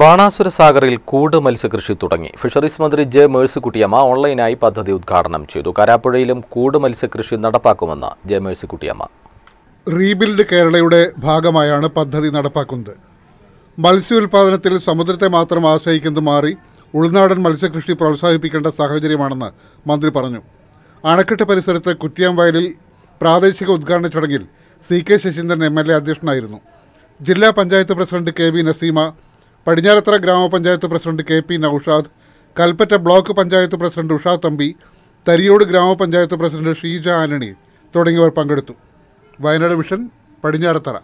ബാണാസുര സാഗറിൽ കൂട് മത്സ്യകൃഷി തുടങ്ങി ഫിഷറീസ് മന്ത്രി ജെ മേഴ്സിക്കുട്ടിയമ്മ ഓൺലൈനായി പദ്ധതി ഉദ്ഘാടനം ചെയ്തു കരാപ്പുഴയിലും കൂട് മത്സ്യകൃഷി നടപ്പാക്കുമെന്ന് ജെ മേഴ്സിക്കുട്ടിയമ്മ റീബിൽഡ് കേരളയുടെ ഭാഗമായാണ് പദ്ധതി നടപ്പാക്കുന്നത് മത്സ്യോൽപാദനത്തിൽ സമുദ്രത്തെ മാത്രം ആശ്രയിക്കുന്നത് മാറി ഉൾനാടൻ മത്സ്യകൃഷി പ്രോത്സാഹിപ്പിക്കേണ്ട സാഹചര്യമാണെന്ന് മന്ത്രി പറഞ്ഞു അണക്കെട്ട് പരിസരത്ത് കുറ്റിയാംവയലിൽ പ്രാദേശിക ഉദ്ഘാടന ചടങ്ങിൽ C K Saseendran M L A അധ്യക്ഷനായിരുന്നു ജില്ലാ panchayat president K V Naseema Padinjarathara ഗ്രാമപഞ്ചായത്ത് president K P Noushad Kalpetta block panchayat president Usha Thampi Thariyode ഗ്രാമപഞ്ചായത്ത് പ്രസിഡന്റ് ഷീജ ആനണി തുടങ്ങിയവർ പങ്കെടുത്തു വയനാട് വിഷൻ പടിഞ്ഞാറത്തറ